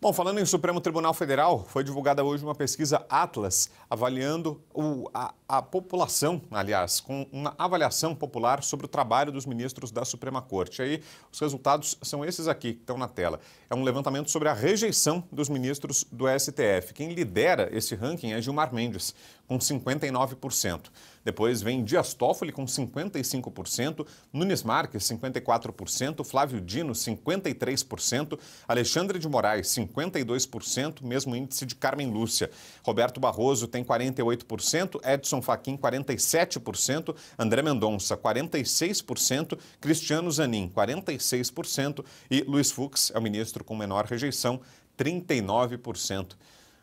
Bom, falando em Supremo Tribunal Federal, foi divulgada hoje uma pesquisa Atlas avaliando o, a, a, população, aliás, com uma avaliação popular sobre o trabalho dos ministros da Suprema Corte. Aí os resultados são esses aqui que estão na tela. É um levantamento sobre a rejeição dos ministros do STF. Quem lidera esse ranking é Gilmar Mendes, com 59%. Depois vem Dias Toffoli com 55%, Nunes Marques 54%, Flávio Dino 53%, Alexandre de Moraes 50%. 52%, mesmo índice de Carmen Lúcia. Roberto Barroso tem 48%, Edson Fachin 47%, André Mendonça 46%, Cristiano Zanin 46% e Luiz Fux é o ministro com menor rejeição, 39%.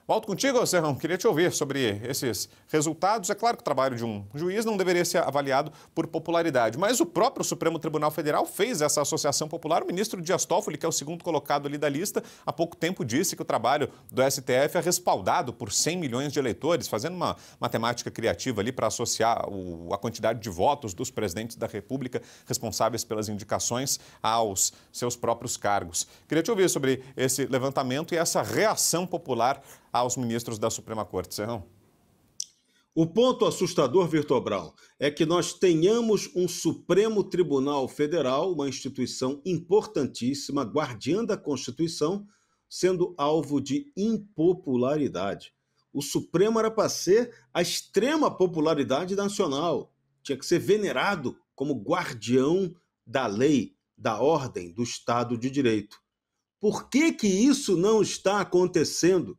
Volto contigo, Serrão. Queria te ouvir sobre esses resultados. É claro que o trabalho de um juiz não deveria ser avaliado por popularidade, mas o próprio Supremo Tribunal Federal fez essa associação popular. O ministro Dias Toffoli, que é o segundo colocado ali da lista, há pouco tempo disse que o trabalho do STF é respaldado por 100 milhões de eleitores, fazendo uma matemática criativa ali para associar o, a quantidade de votos dos presidentes da República responsáveis pelas indicações aos seus próprios cargos. Queria te ouvir sobre esse levantamento e essa reação popular aos ministros da Suprema Corte, Serrão? O ponto assustador, Virtobral, é que nós tenhamos um Supremo Tribunal Federal, uma instituição importantíssima, guardiã da Constituição, sendo alvo de impopularidade. O Supremo era para ser a extrema popularidade nacional, tinha que ser venerado como guardião da lei, da ordem, do Estado de Direito. Por que, que isso não está acontecendo?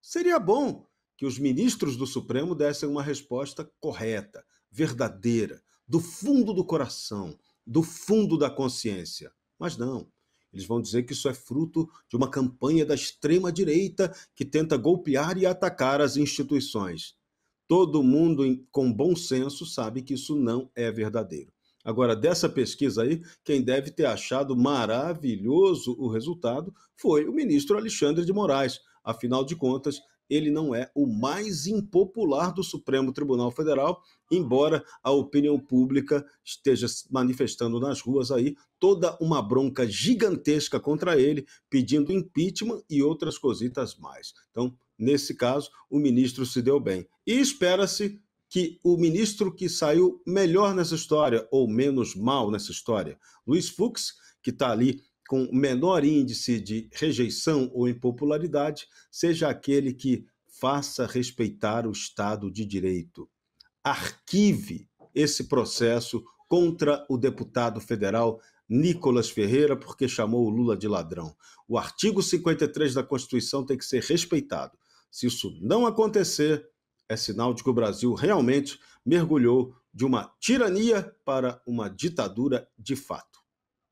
Seria bom que os ministros do Supremo dessem uma resposta correta, verdadeira, do fundo do coração, do fundo da consciência. Mas não. Eles vão dizer que isso é fruto de uma campanha da extrema-direita que tenta golpear e atacar as instituições. Todo mundo com bom senso sabe que isso não é verdadeiro. Agora, dessa pesquisa aí, quem deve ter achado maravilhoso o resultado foi o ministro Alexandre de Moraes, Afinal de contas, ele não é o mais impopular do Supremo Tribunal Federal, embora a opinião pública esteja manifestando nas ruas aí toda uma bronca gigantesca contra ele, pedindo impeachment e outras cositas mais. Então, nesse caso, o ministro se deu bem. E espera-se que o ministro que saiu melhor nessa história, ou menos mal nessa história, Luiz Fux, que está ali com menor índice de rejeição ou impopularidade seja aquele que faça respeitar o Estado de Direito. Arquive esse processo contra o deputado federal Nicolas Ferreira porque chamou o Lula de ladrão. O artigo 53 da Constituição tem que ser respeitado. Se isso não acontecer, é sinal de que o Brasil realmente mergulhou de uma tirania para uma ditadura de fato.